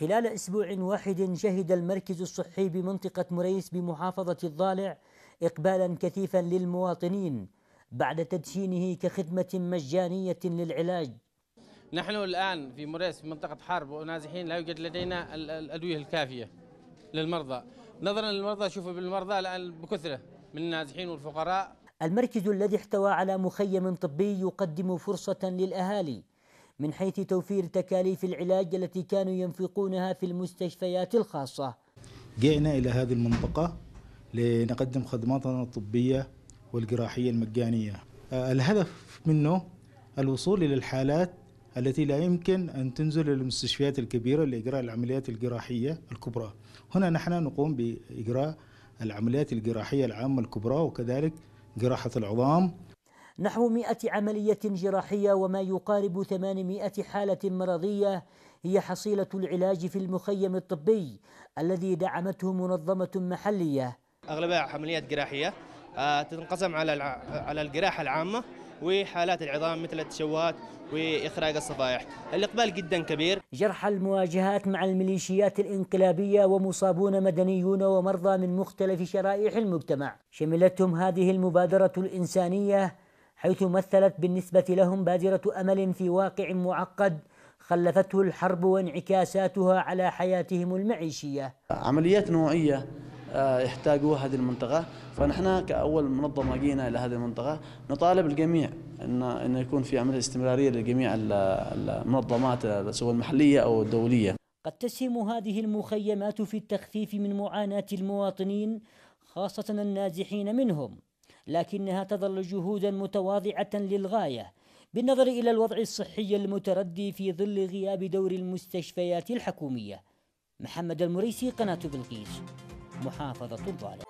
خلال أسبوع واحد شهد المركز الصحي بمنطقة مريس بمحافظة الضالع إقبالا كثيفا للمواطنين بعد تدشينه كخدمة مجانية للعلاج نحن الآن في مريس في منطقة حرب ونازحين لا يوجد لدينا الأدوية الكافية للمرضى نظرا للمرضى شوفوا بالمرضى الآن بكثرة من النازحين والفقراء المركز الذي احتوى على مخيم طبي يقدم فرصة للأهالي من حيث توفير تكاليف العلاج التي كانوا ينفقونها في المستشفيات الخاصة جئنا إلى هذه المنطقة لنقدم خدماتنا الطبية والجراحية المجانية آه، الهدف منه الوصول إلى الحالات التي لا يمكن أن تنزل للمستشفيات الكبيرة لإجراء العمليات الجراحية الكبرى هنا نحن نقوم بإجراء العمليات الجراحية العامة الكبرى وكذلك جراحة العظام نحو 100 عملية جراحية وما يقارب 800 حالة مرضية هي حصيلة العلاج في المخيم الطبي الذي دعمته منظمة محلية أغلبها عمليات جراحية آه، تنقسم على على الجراحة العامة وحالات العظام مثل التشوهات وإخراج الصفائح الإقبال جدا كبير جرح المواجهات مع الميليشيات الإنقلابية ومصابون مدنيون ومرضى من مختلف شرائح المجتمع شملتهم هذه المبادرة الإنسانية حيث مثلت بالنسبة لهم بادرة أمل في واقع معقد خلفته الحرب وانعكاساتها على حياتهم المعيشية عمليات نوعية آه، يحتاجوها هذه المنطقة فنحن كأول منظمة جينا إلى هذه المنطقة نطالب الجميع أن أن يكون في عملية استمرارية لجميع المنظمات آه، سواء المحلية أو الدولية قد تسهم هذه المخيمات في التخفيف من معاناة المواطنين خاصة النازحين منهم لكنها تظل جهودا متواضعة للغاية بالنظر إلى الوضع الصحي المتردي في ظل غياب دور المستشفيات الحكومية محمد المريسي قناة بلقيس محافظة الظالم